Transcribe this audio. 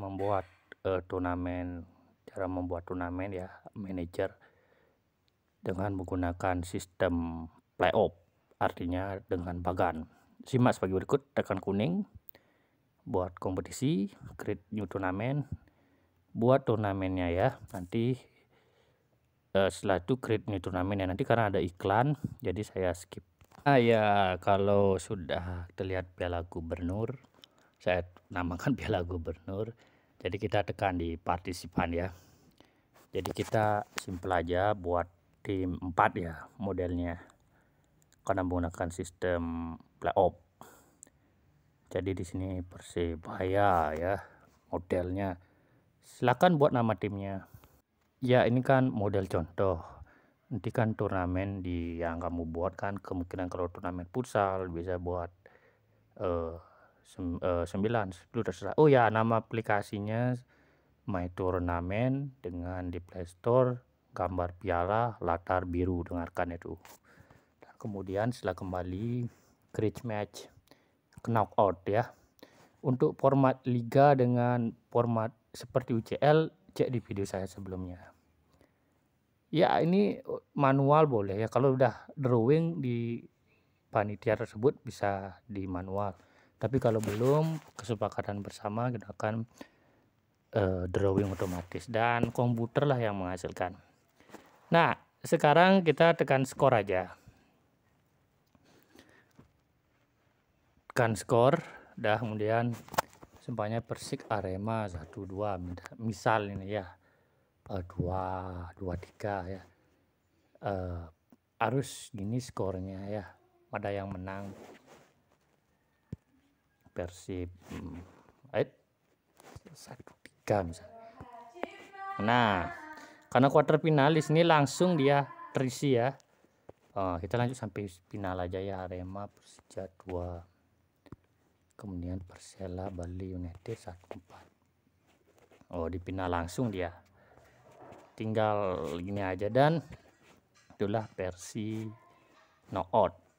membuat uh, turnamen cara membuat turnamen ya manajer dengan menggunakan sistem playoff artinya dengan bagan simak sebagai berikut tekan kuning buat kompetisi create new turnamen buat turnamennya ya nanti uh, setelah itu create new turnamen ya nanti karena ada iklan jadi saya skip ah ya kalau sudah terlihat piala gubernur saya namakan piala gubernur jadi kita tekan di partisipan ya jadi kita simple aja buat tim 4 ya modelnya karena menggunakan sistem playoff jadi di sini persebaya ya modelnya silakan buat nama timnya ya ini kan model contoh nanti kan turnamen di yang kamu buat kan kemungkinan kalau turnamen futsal bisa buat uh, 9 10 eh, terserah oh ya nama aplikasinya My Tournament dengan di Play Store gambar piala latar biru dengarkan itu nah, kemudian setelah kembali Cricket match knockout ya untuk format liga dengan format seperti UCL cek di video saya sebelumnya ya ini manual boleh ya kalau udah drawing di panitia tersebut bisa di manual tapi kalau belum, kesepakatan bersama akan uh, drawing otomatis dan komputerlah yang menghasilkan. Nah, sekarang kita tekan skor aja. Tekan skor, dah kemudian sempatnya Persik Arema 1-2 misal ini ya. Eh, dua dua tiga ya. Uh, harus gini skornya ya. Ada yang menang versi hmm, satu tiga misalnya nah karena quarter finalis ini langsung dia terisi ya oh, kita lanjut sampai final aja ya Arema Persija 2 kemudian Persela Bali United 1 4 oh di final langsung dia tinggal ini aja dan itulah versi no out